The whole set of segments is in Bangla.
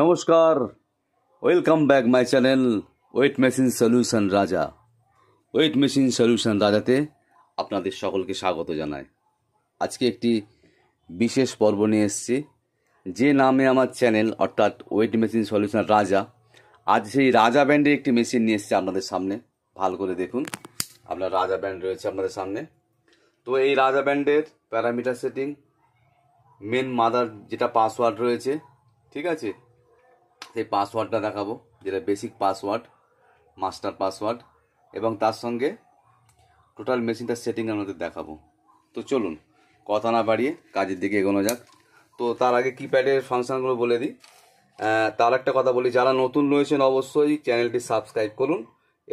নমস্কার welcome back my channel weight machine solution Raja weight machine solution রাজাতে আপনাদের সকলকে স্বাগত জানায় আজকে একটি বিশেষ পর্ব নিয়ে এসছি যে নামে আমার চ্যানেল অর্থাৎ ওয়েট মেশিন সলিউশন রাজা আজ সেই রাজা ব্যান্ডের একটি মেশিন নিয়ে এসছে আপনাদের সামনে ভালো করে দেখুন আপনার রাজা ব্যান্ড রয়েছে আপনাদের সামনে তো এই রাজা ব্যান্ডের প্যারামিটার সেটিং মেন মাদার যেটা পাসওয়ার্ড রয়েছে ঠিক আছে সেই পাসওয়ার্ডটা দেখাবো যেটা বেসিক পাসওয়ার্ড মাস্টার পাসওয়ার্ড এবং তার সঙ্গে টোটাল মেশিনটার সেটিং আমাদের দেখাবো তো চলুন কথা না বাড়িয়ে কাজের দিকে এগোনো যাক তো তার আগে কিপ্যাডের ফাংশানগুলো বলে দিই তার একটা কথা বলি যারা নতুন রয়েছেন অবশ্যই চ্যানেলটি সাবস্ক্রাইব করুন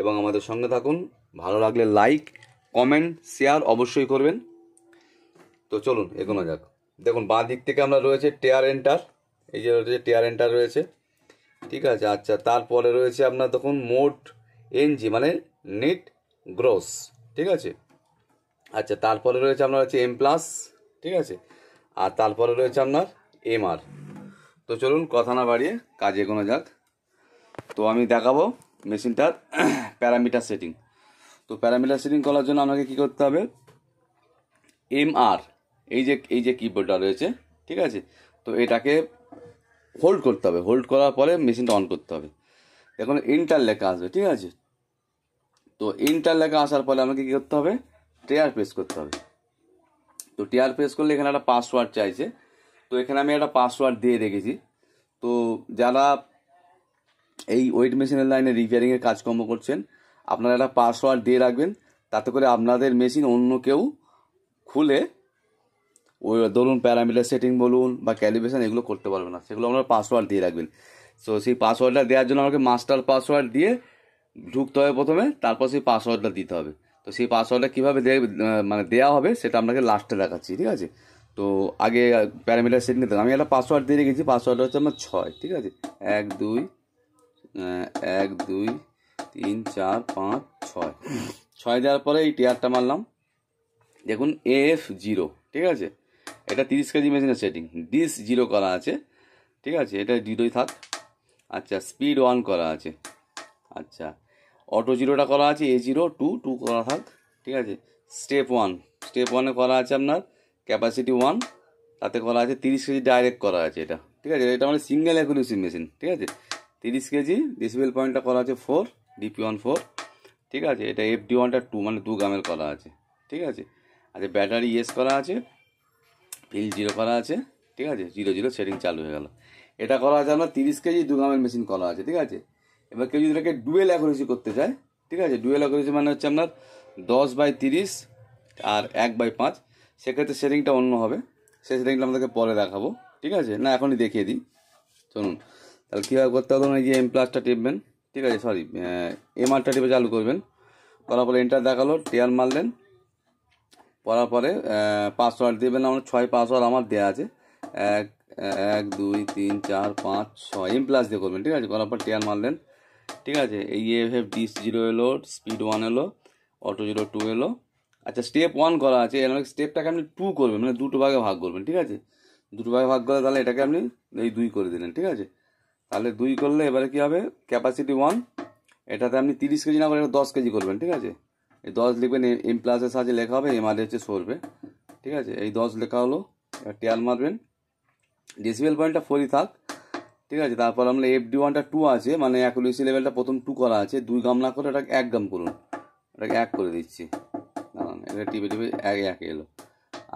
এবং আমাদের সঙ্গে থাকুন ভালো লাগলে লাইক কমেন্ট শেয়ার অবশ্যই করবেন তো চলুন এগোনো যাক দেখুন বাঁ দিক থেকে আমরা রয়েছে টেয়ার এন্টার এই যে রয়েছে টেয়ার এন্টার রয়েছে ঠিক আছে আচ্ছা তারপরে রয়েছে আপনার তখন মোট এনজি মানে নেট গ্রোস ঠিক আছে আচ্ছা তারপরে রয়েছে আপনার হচ্ছে এম প্লাস ঠিক আছে আর তারপরে রয়েছে আপনার এম আর তো চলুন কথা না বাড়িয়ে কাজে কোনো যাক তো আমি দেখাবো মেশিনটার প্যারামিটার সেটিং তো প্যারামিটার সেটিং করার জন্য আপনাকে কি করতে হবে এম আর এই যে এই যে কিবোর্ডটা রয়েছে ঠিক আছে তো এটাকে হোল্ড করতে হবে হোল্ড করার পরে মেশিনটা অন করতে হবে এখন ইন্টার লেখা আসবে ঠিক আছে তো ইন্টার লেখা আসার পরে আমাকে কী করতে হবে টেয়ার প্রেস করতে হবে তো টেয়ার প্রেস করলে এখানে একটা পাসওয়ার্ড চাইছে তো এখানে আমি একটা পাসওয়ার্ড দিয়ে রেখেছি তো যারা এই ওয়েট মেশিনের লাইনে রিপেয়ারিংয়ের কাজকর্ম করছেন আপনারা একটা পাসওয়ার্ড দিয়ে রাখবেন তাতে করে আপনাদের মেশিন অন্য কেউ খুলে ওই ধরুন প্যারামিটার সেটিং বলুন বা ক্যালিব্রেশন এগুলো করতে পারবে না সেগুলো আপনার পাসওয়ার্ড দিয়ে রাখবেন সো সেই পাসওয়ার্ডটা দেওয়ার জন্য আমাকে মাস্টার পাসওয়ার্ড দিয়ে ঢুকতে হবে প্রথমে তারপর সেই পাসওয়ার্ডটা দিতে হবে তো সেই পাসওয়ার্ডটা কীভাবে মানে দেওয়া হবে সেটা আপনাকে লাস্টে দেখাচ্ছি ঠিক আছে তো আগে প্যারামিটার সেট নিতে আমি একটা পাসওয়ার্ড দিয়ে রেখেছি পাসওয়ার্ডটা হচ্ছে আমার ছয় ঠিক আছে এক দুই এক দুই তিন চার পাঁচ ছয় ছয় দেওয়ার পরে এই টিয়ারটা মারলাম দেখুন এফ জিরো ঠিক আছে এটা তিরিশ কেজি মেশিনের সেটিং ডিস জিরো করা আছে ঠিক আছে এটা দুটোই থাক আচ্ছা স্পিড ওয়ান করা আছে আচ্ছা অটো জিরোটা করা আছে এ জিরো টু টু করা থাক ঠিক আছে স্টেপ ওয়ান স্টেপ ওয়ানে করা আছে আপনার ক্যাপাসিটি ওয়ান তাতে করা আছে তিরিশ কেজি ডাইরেক্ট করা আছে এটা ঠিক আছে এটা মানে সিঙ্গেল অ্যাকুরেসি মেশিন ঠিক আছে তিরিশ কেজি ডিসিবেল পয়েন্টটা করা আছে ফোর ডিপি ওয়ান ফোর ঠিক আছে এটা এফ ডি ওয়ানটা টু মানে দু গ্রামের করা আছে ঠিক আছে আচ্ছা ব্যাটারি ইয়েস করা আছে ফিল জিরো করা আছে ঠিক আছে জিরো জিরো সেটিং চালু হয়ে গেল এটা করা আছে আপনার তিরিশ কেজি দু গ্রামের মেশিন করা আছে ঠিক আছে এবার কেউ যদি এটাকে ডুয়েল অ্যাকুরেসি করতে চায় ঠিক আছে ডুয়েল অ্যাকুরেসি মানে হচ্ছে আপনার দশ বাই তিরিশ আর এক বাই পাঁচ সেক্ষেত্রে সেটিংটা অন্য হবে সেই সেটিংটা আপনাদেরকে পরে দেখাবো ঠিক আছে না এখনই দেখিয়ে দিই শুনুন তাহলে কীভাবে করতে হবে এই যে এম প্লাসটা টিপবেন ঠিক আছে সরি এম আরটা টিপে চালু করবেন করার পরে এন্টার দেখালো টেয়ার মারলেন করার পরে পাসওয়ার্ড দেবেন আমার ছয় পাসওয়ার্ড আমার দেওয়া আছে এক এক দুই তিন চার পাঁচ ছয় এম প্লাস দিয়ে করবেন ঠিক আছে করার পর টেয়ার মারলেন ঠিক আছে এই এফ এফ ডিস জিরো এলো স্পিড ওয়ান এলো অটো জিরো টু এলো আচ্ছা স্টেপ ওয়ান করা আছে এর স্টেপটাকে মানে আপনি টু করবেন মানে দুটো ভাগে ভাগ করবেন ঠিক আছে দুটো ভাগে ভাগ করে তাহলে এটাকে আপনি এই দুই করে দিলেন ঠিক আছে তাহলে দুই করলে এবারে কী হবে ক্যাপাসিটি ওয়ান এটাতে আপনি তিরিশ কেজি না করে এটা দশ কেজি করবেন ঠিক আছে এই দশ লিখবেন এম প্লাসের সাহায্যে লেখা হবে এম আর হচ্ছে সরবে ঠিক আছে এই দশ লেখা হলো এবার টেয়াল মারবেন ডেসিবেল পয়েন্টটা ফোরই থাক ঠিক আছে তারপর আমরা এফ ডি ওয়ানটা টু আছে মানে অ্যাকুলেসি লেভেলটা প্রথম টু করা আছে দুই গাম না করে ওটাকে এক গাম করুন ওটাকে এক করে দিচ্ছি দাঁড়ান এটা টিপে টিপে এক এক এলো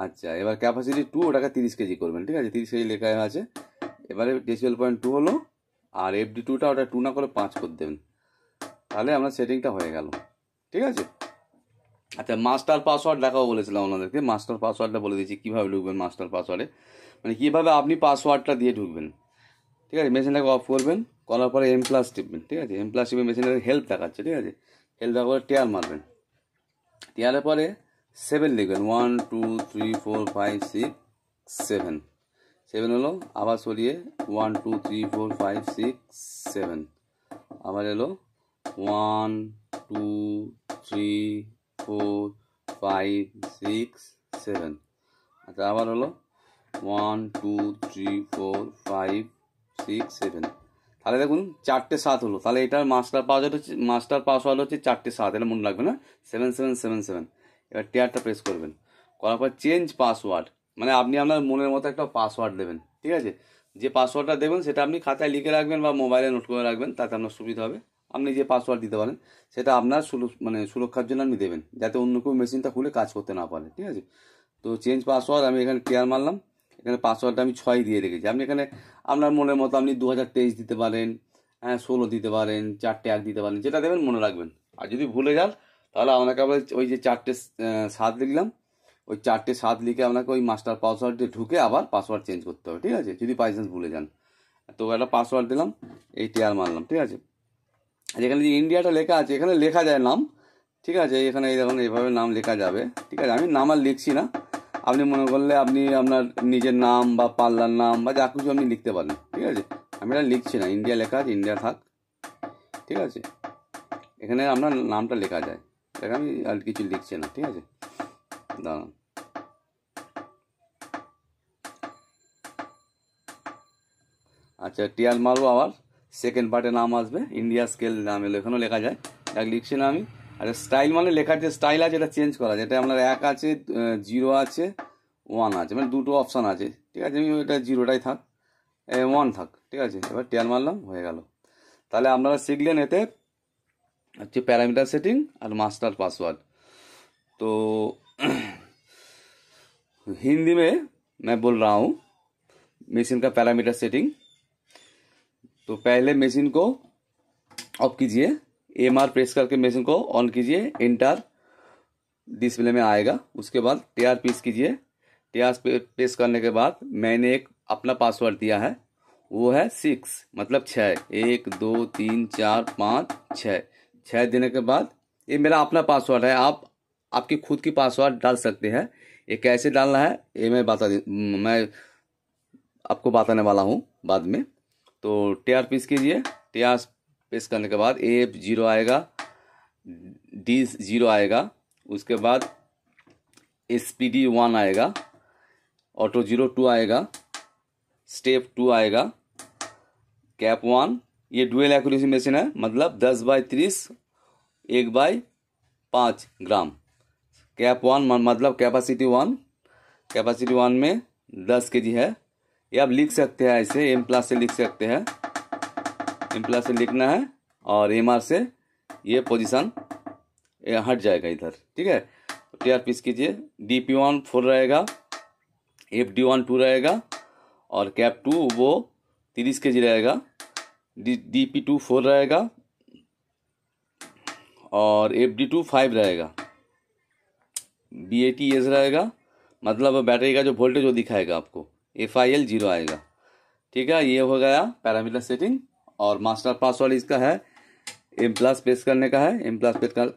আচ্ছা এবার ক্যাপাসিটি টু ওটাকে তিরিশ কেজি করবেন ঠিক আছে তিরিশ কেজি লেখা আছে এবারে ডেসিবেল পয়েন্ট টু হলো আর এফ ডি টুটা ওটা টু না করে পাঁচ করে দেবেন তাহলে আমরা সেটিংটা হয়ে গেল ঠিক আছে আচ্ছা মাস্টার পাসওয়ার্ড দেখাও বলেছিলাম ওনাদেরকে মাস্টার পাসওয়ার্ডটা বলে দিয়েছি কীভাবে ঢুকবেন মাস্টার পাসওয়ার্ডে মানে কীভাবে আপনি পাসওয়ার্ডটা দিয়ে ঢুকবেন ঠিক আছে মেশিনটাকে অফ করবেন করার পরে এম প্লাস টিপবেন ঠিক আছে এম প্লাস টিপে মেশিনটাকে হেল্প দেখাচ্ছে ঠিক আছে হেল্প দেখা পরে টেয়ার মারবেন টেয়ারের পরে সেভেন লিখবেন one two three four five six seven seven হলো আবার সরিয়ে one two three four five six seven আবার এলো one two three four five six seven আচ্ছা আবার হলো one two three four five six seven তাহলে দেখুন চারটে সাত হলো তাহলে এটার মাস্টার পাসওয়ার্ড হচ্ছে মাস্টার পাসওয়ার্ড হচ্ছে চারটে সাত এটা মনে রাখবে না সেভেন সেভেন সেভেন সেভেন এবার টিয়ারটা প্রেস করবেন করার পর চেঞ্জ পাসওয়ার্ড মানে আপনি আপনার মনের মতো একটা পাসওয়ার্ড দেবেন ঠিক আছে যে পাসওয়ার্ডটা দেবেন সেটা আপনি খাতায় লিখে রাখবেন বা মোবাইলে নোট করে রাখবেন তাতে আপনার সুবিধা হবে আপনি যে পাসওয়ার্ড দিতে পারেন সেটা আপনার মানে সুরক্ষার জন্য আপনি দেবেন যাতে অন্য কেউ মেশিনটা খুলে কাজ করতে না পারে ঠিক আছে তো চেঞ্জ পাসওয়ার্ড আমি এখানে ক্লিয়ার মারলাম এখানে পাসওয়ার্ডটা আমি ছয় দিয়ে রেখেছি আপনি এখানে আপনার মনের মতো আপনি দু হাজার তেইশ দিতে পারেন হ্যাঁ ষোলো দিতে পারেন চারটে এক দিতে পারেন যেটা দেবেন মনে রাখবেন আর যদি ভুলে যান তাহলে আপনাকে আবার ওই যে চারটে সাত লিখলাম ওই চারটে সাত লিখে আপনাকে ওই মাস্টার পাসওয়ার্ডে ঢুকে আবার পাসওয়ার্ড চেঞ্জ করতে হবে ঠিক আছে যদি বাই ভুলে যান তো একটা পাসওয়ার্ড দিলাম এই টিয়ার মারলাম ঠিক আছে যেখানে যে ইন্ডিয়াটা লেখা আছে এখানে লেখা যায় নাম ঠিক আছে এখানে এই দেখুন এইভাবে নাম লেখা যাবে ঠিক আছে আমি নাম আর লিখছি না আপনি মনে করলে আপনি আপনার নিজের নাম বা পার্লার নাম বা যা কিছু আপনি লিখতে পারেন ঠিক আছে আমি এটা লিখছি না ইন্ডিয়া লেখা আছে ইন্ডিয়া থাক ঠিক আছে এখানে আপনার নামটা লেখা যায় দেখ আমি আর কিছু লিখছি না ঠিক আছে দাঁড়ান আচ্ছা টিয়াল মারবো আবার সেকেন্ড পার্টে নাম আসবে ইন্ডিয়া স্কেল নাম এলো এখানেও লেখা যায় যাক লিখছি না আমি আর স্টাইল মানে লেখার যে স্টাইল আছে এটা চেঞ্জ করা যায় এটা আপনার এক আছে জিরো আছে ওয়ান আছে মানে দুটো অপশান আছে ঠিক আছে আমি ওইটা জিরোটাই থাক ওয়ান থাক ঠিক আছে এবার টেন মারলাম হয়ে গেল তাহলে আপনারা শিখলেন এতে হচ্ছে প্যারামিটার সেটিং আর মাস্টার পাসওয়ার্ড তো হিন্দি মে मैं বল रहा हूँ मशीन का पैरामीटर तो पहले मशीन को ऑफ कीजिए एम आर प्रेस करके मशीन को ऑन कीजिए इंटर डिस्प्ले में आएगा उसके बाद टी आर पीस कीजिए टी आर प्रेस करने के बाद मैंने एक अपना पासवर्ड दिया है वो है सिक्स मतलब छः एक दो तीन चार पाँच छः छः देने के बाद ये मेरा अपना पासवर्ड है आप आपकी खुद की पासवर्ड डाल सकते हैं ये कैसे डालना है ये मैं बता मैं आपको बताने वाला हूँ बाद में तो टी आर पीस कीजिए टी आर करने के बाद ए एफ जीरो आएगा डी जीरो आएगा उसके बाद एस पी डी वन आएगा ऑटो जीरो टू आएगा स्टेप टू आएगा कैप वन ये डुअल एक्यूरेसी मशीन है मतलब दस बाई तीस एक बाई पाँच ग्राम कैप वन मतलब कैपेसिटी वन कैपेसिटी वन में दस के जी है ये आप लिख सकते हैं ऐसे एम प्लस से लिख सकते हैं एम प्लस से लिखना है और एम आर से ये पोजीशन हट जाएगा इधर ठीक है टी आर पीस कीजिए डी पी वन फोर रहेगा एफ डी वन टू रहेगा और कैप टू वो तीस के जी रहेगा D D P two four रहेगा और एफ डी टू फाइव रहेगा बी ए टी एस रहेगा मतलब बैटरी का जो वोल्टेज वो दिखाएगा आपको एफ आई एल जीरो आएगा ठीक है ये हो गया पैरामीटर सेटिंग और मास्टर पासवर्ड इसका है एम प्लस पेस करने का है एम प्लस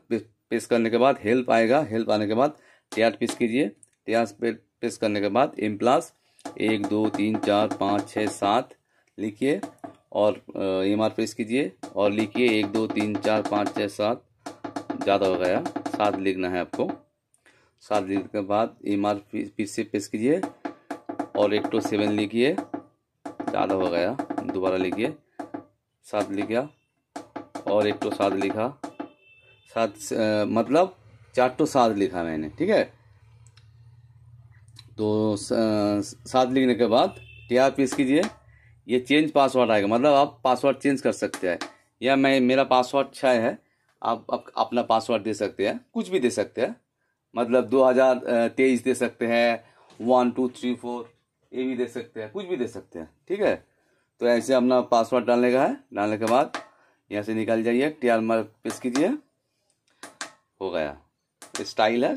पेस करने के बाद हेल्प आएगा हेल्प आने के बाद टेट पेश कीजिए टेट पेस करने के बाद एम प्लस एक दो तीन चार पाँच छः सात लिखिए और एम आर प्रेस कीजिए और लिखिए एक दो तीन चार पाँच छः सात ज़्यादा हो गया सात लिखना है आपको सात लिखने के बाद एम आर फिर से प्रेस कीजिए और एक टू सेवन लिखिए ज़्यादा हो गया दोबारा लिखिए सात लिखा और एक टू सात लिखा सात मतलब चार टू सात लिखा मैंने ठीक है तो सात लिखने के बाद टी आर पीस कीजिए ये चेंज पासवर्ड आएगा मतलब आप पासवर्ड चेंज कर सकते हैं या मैं मेरा पासवर्ड छः है आप, आप अपना पासवर्ड दे सकते हैं कुछ भी दे सकते हैं मतलब दो हज़ार तेईस दे सकते हैं वन टू थ्री फोर ये भी दे सकते हैं कुछ भी दे सकते हैं ठीक है तो ऐसे अपना पासवर्ड डालने का है डालने के बाद यहाँ से निकाल जाइए टी आर मार्क पेश कीजिए हो गया स्टाइल है